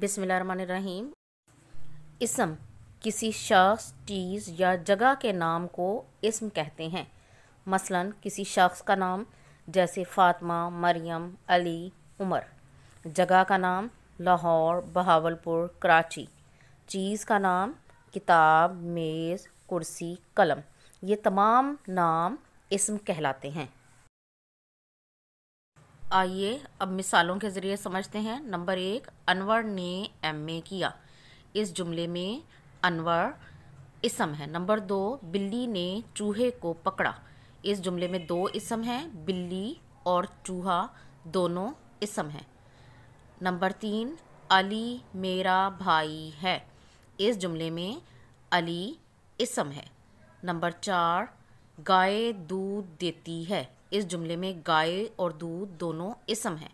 बिसमीम इसम किसी शख्स चीज़ या जगह के नाम को इसम कहते हैं मसलन किसी शख्स का नाम जैसे फ़ातिमा मरियम अली उमर जगह का नाम लाहौर बहावलपुर कराची चीज़ का नाम किताब मेज़ कुर्सी कलम ये तमाम नाम इसम कहलाते हैं आइए अब मिसालों के ज़रिए समझते हैं नंबर एक अनवर ने एम ए किया इस जुमले में अनवर इसम है नंबर दो बिल्ली ने चूहे को पकड़ा इस जुमले में दो इसम हैं बिल्ली और चूहा दोनों इसम हैं नंबर तीन अली मेरा भाई है इस जुमले में अली इसम है नंबर चार गाय दूध देती है इस जुमले में गाय और दूध दोनों इसम है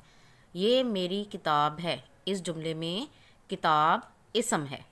ये मेरी किताब है इस जुमले में किताब इसम है